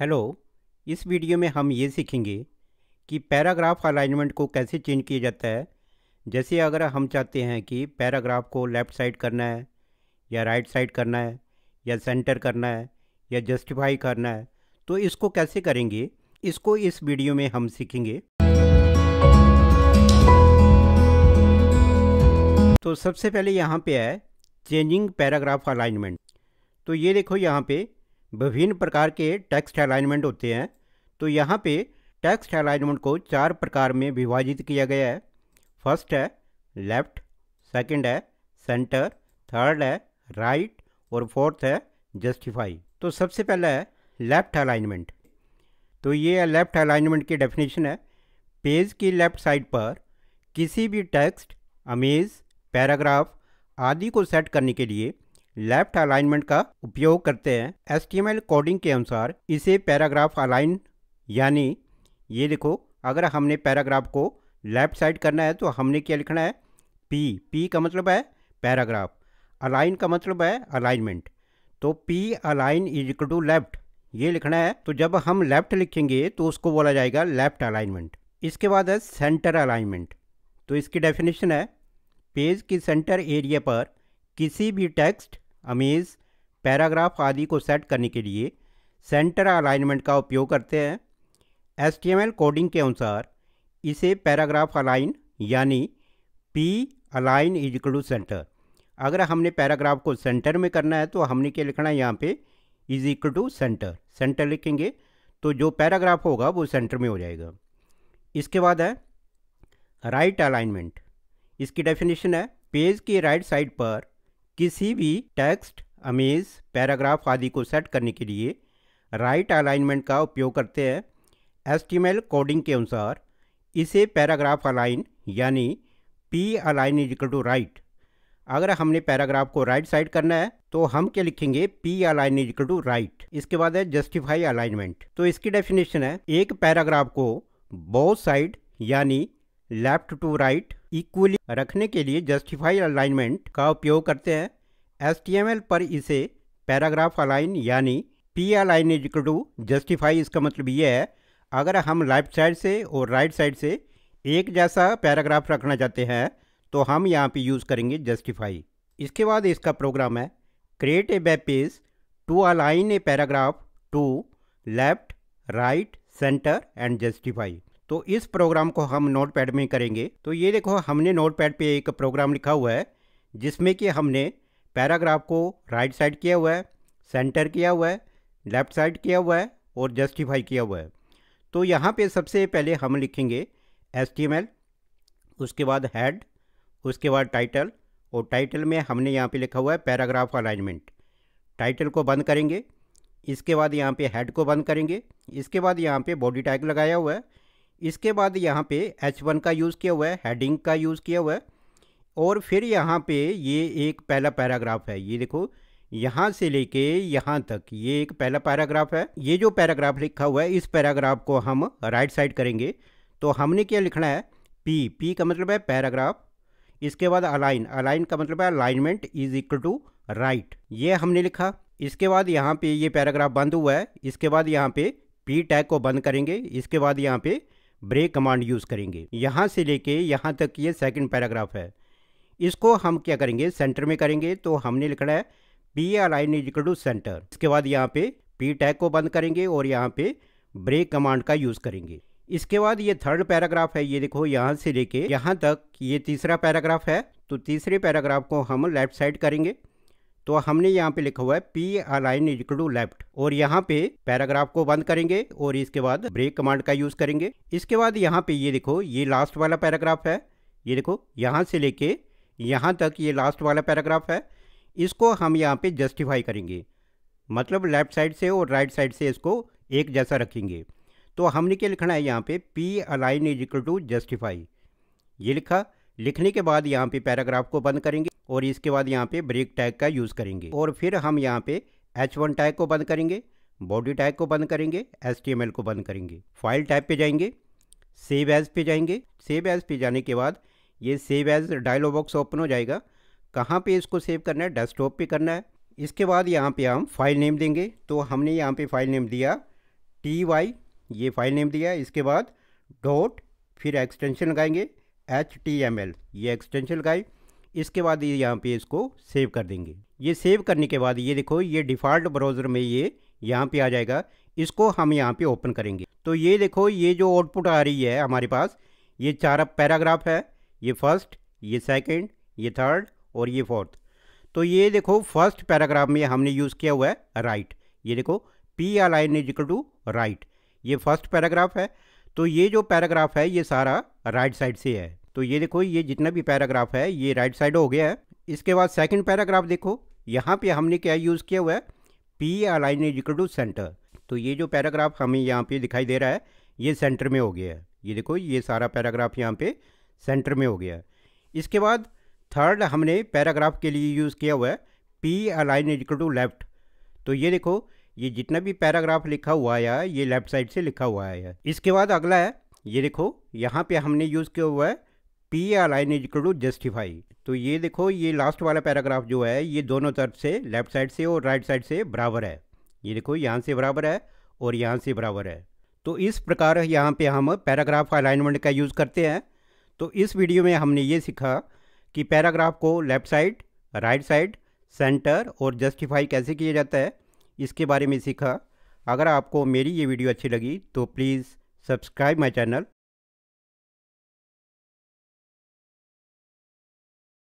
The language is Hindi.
हेलो इस वीडियो में हम ये सीखेंगे कि पैराग्राफ अलाइनमेंट को कैसे चेंज किया जाता है जैसे अगर हम चाहते हैं कि पैराग्राफ को लेफ़्ट साइड करना है या राइट साइड करना है या सेंटर करना है या जस्टिफाई करना है तो इसको कैसे करेंगे इसको इस वीडियो में हम सीखेंगे तो सबसे पहले यहाँ पे है चेंजिंग पैराग्राफ अलाइनमेंट तो ये देखो यहाँ पे विभिन्न प्रकार के टेक्स्ट अलाइनमेंट होते हैं तो यहाँ पे टेक्स्ट अलाइनमेंट को चार प्रकार में विभाजित किया गया है फर्स्ट है लेफ्ट सेकंड है सेंटर थर्ड है राइट और फोर्थ है जस्टिफाई तो सबसे पहला है लेफ्ट अलाइनमेंट तो ये है लेफ्ट अलाइनमेंट की डेफिनेशन है पेज की लेफ्ट साइड पर किसी भी टेक्स्ट अमेज पैराग्राफ आदि को सेट करने के लिए लेफ्ट अलाइनमेंट का उपयोग करते हैं एस कोडिंग के अनुसार इसे पैराग्राफ अलाइन यानी ये लिखो अगर हमने पैराग्राफ को लेफ्ट साइड करना है तो हमने क्या लिखना है पी पी का मतलब है पैराग्राफ अलाइन का मतलब है अलाइनमेंट तो P align is equal to left ये लिखना है तो जब हम लेफ्ट लिखेंगे तो उसको बोला जाएगा लेफ्ट अलाइनमेंट इसके बाद है सेंटर अलाइनमेंट तो इसकी डेफिनेशन है पेज की सेंटर एरिया पर किसी भी टेक्स्ट अमीज़ पैराग्राफ आदि को सेट करने के लिए सेंटर अलाइनमेंट का उपयोग करते हैं एस कोडिंग के अनुसार इसे पैराग्राफ अलाइन यानी P align is to centre अगर हमने पैराग्राफ को सेंटर में करना है तो हमने क्या लिखना है यहाँ पे is equal to centre centre लिखेंगे तो जो पैराग्राफ होगा वो सेंटर में हो जाएगा इसके बाद है राइट अलाइनमेंट इसकी डेफिनेशन है पेज की राइट साइड पर किसी भी टेक्स्ट अमेज पैराग्राफ आदि को सेट करने के लिए राइट right अलाइनमेंट का उपयोग करते हैं एस कोडिंग के अनुसार इसे पैराग्राफ अलाइन यानी P align is to right अगर हमने पैराग्राफ को राइट right साइड करना है तो हम क्या लिखेंगे P align is to right इसके बाद है जस्टिफाई अलाइनमेंट तो इसकी डेफिनेशन है एक पैराग्राफ को बोथ साइड यानी लेफ्ट टू राइट इक्वली रखने के लिए जस्टिफाई अलाइनमेंट का उपयोग करते हैं एस पर इसे पैराग्राफ अलाइन यानी P align is to justify इसका मतलब ये है अगर हम लेफ्ट साइड से और राइट right साइड से एक जैसा पैराग्राफ रखना चाहते हैं तो हम यहाँ पे यूज़ करेंगे जस्टिफाई इसके बाद इसका प्रोग्राम है create a web page to align a paragraph to left right centre and justify तो इस प्रोग्राम को हम नोट पैड में करेंगे तो ये देखो हमने नोट पैड पर एक प्रोग्राम लिखा हुआ है जिसमें कि हमने पैराग्राफ को राइट साइड किया हुआ है सेंटर किया हुआ है लेफ़्ट साइड किया हुआ है और जस्टिफाई किया हुआ है तो यहाँ पे सबसे पहले हम लिखेंगे एस उसके बाद हेड उसके बाद टाइटल और टाइटल में हमने यहाँ पे लिखा हुआ है पैराग्राफ अलाइनमेंट टाइटल को बंद करेंगे इसके बाद यहाँ पे हेड को बंद करेंगे इसके बाद यहाँ पे बॉडी टैग लगाया हुआ है इसके बाद यहाँ पे H1 का यूज़ किया हुआ है हेडिंग का यूज़ किया हुआ है और फिर यहाँ पे ये एक पहला पैराग्राफ है ये देखो यहाँ से लेके यहाँ तक ये एक पहला पैराग्राफ है ये जो पैराग्राफ लिखा हुआ है इस पैराग्राफ को हम राइट साइड करेंगे तो हमने क्या लिखना है पी पी का मतलब है पैराग्राफ इसके बाद अलाइन अलाइन का मतलब है alignment is equal to right ये हमने लिखा इसके बाद यहाँ पे ये पैराग्राफ बंद हुआ है इसके बाद यहाँ पे पी टैग को बंद करेंगे इसके बाद यहाँ पे ब्रेक कमांड यूज़ करेंगे यहाँ से लेके यहाँ तक ये सेकंड पैराग्राफ है इसको हम क्या करेंगे सेंटर में करेंगे तो हमने लिखना है P align I equal to centre इसके बाद यहाँ पे पी टैग को बंद करेंगे और यहाँ पे ब्रेक कमांड का यूज़ करेंगे इसके बाद ये थर्ड पैराग्राफ है ये देखो यहाँ से लेके यहाँ तक ये तीसरा पैराग्राफ है तो तीसरे पैराग्राफ को हम लेफ्ट साइड करेंगे तो हमने यहाँ पे लिखा हुआ है P align is to left और यहाँ पे पैराग्राफ को बंद करेंगे और इसके बाद ब्रेक कमांड का यूज करेंगे इसके बाद यहाँ पे ये देखो ये लास्ट वाला पैराग्राफ है ये देखो यहाँ से लेके यहाँ तक ये लास्ट वाला पैराग्राफ है इसको हम यहाँ पे जस्टिफाई करेंगे मतलब लेफ्ट साइड से और राइट साइड से इसको एक जैसा रखेंगे तो हमने क्या लिखना है यहाँ पे P align is equal to justify ये लिखा लिखने के बाद यहाँ पे पैराग्राफ को बंद करेंगे और इसके बाद यहाँ पे ब्रेक टैग का यूज़ करेंगे और फिर हम यहाँ पे एच वन टैग को बंद करेंगे बॉडी टैग को बंद करेंगे एस को बंद करेंगे फाइल टैप पे जाएंगे सेव एज पे जाएंगे सेव एज पे जाने के बाद ये save as dialog box open हो जाएगा कहाँ पे इसको सेव करना है डेस्कटॉप पे करना है इसके बाद यहाँ पे हम फाइल नेम देंगे तो हमने यहाँ पे फाइल नेम दिया टी वाई ये फाइल नेम दिया इसके बाद डॉट फिर एक्सटेंशन लगाएंगे एच टी एम एल ये एक्सटेंशन लगाए इसके बाद ये यहाँ पे इसको सेव कर देंगे ये सेव करने के बाद ये देखो ये डिफ़ॉल्ट ब्राउज़र में ये यहाँ पे आ जाएगा इसको हम यहाँ पे ओपन करेंगे तो ये देखो ये जो आउटपुट आ रही है हमारे पास ये चार पैराग्राफ है ये फर्स्ट ये सेकेंड ये थर्ड और ये फोर्थ तो ये देखो फर्स्ट पैराग्राफ में हमने यूज़ किया हुआ है राइट ये देखो P align is equal to right ये फर्स्ट पैराग्राफ है तो ये जो पैराग्राफ है ये सारा राइट साइड से है तो ये देखो ये जितना भी पैराग्राफ है ये राइट साइड हो गया है इसके बाद सेकंड पैराग्राफ देखो यहाँ पे हमने क्या यूज़ किया हुआ है P align is equal to centre तो ये जो पैराग्राफ हमें यहाँ पे दिखाई दे रहा है ये सेंटर में हो गया है ये देखो ये सारा पैराग्राफ यहाँ पे सेंटर में हो गया है इसके बाद थर्ड हमने पैराग्राफ के लिए यूज़ किया हुआ है P align is equal to left तो ये देखो ये जितना भी पैराग्राफ लिखा हुआ है ये लेफ्ट साइड से लिखा हुआ है इसके बाद अगला है ये देखो यहाँ पे हमने यूज़ किया हुआ है P R I is equal to justify तो ये देखो ये लास्ट वाला पैराग्राफ जो है ये दोनों तरफ से लेफ्ट साइड से और राइट साइड से बराबर है ये देखो यहाँ से बराबर है और यहाँ से बराबर है तो इस प्रकार यहाँ पे हम पैराग्राफ अलाइनमेंट का यूज़ करते हैं तो इस वीडियो में हमने ये सीखा कि पैराग्राफ को left side right side centre और जस्टिफाई कैसे किया जाता है इसके बारे में सीखा अगर आपको मेरी ये वीडियो अच्छी लगी तो प्लीज़ सब्सक्राइब माई चैनल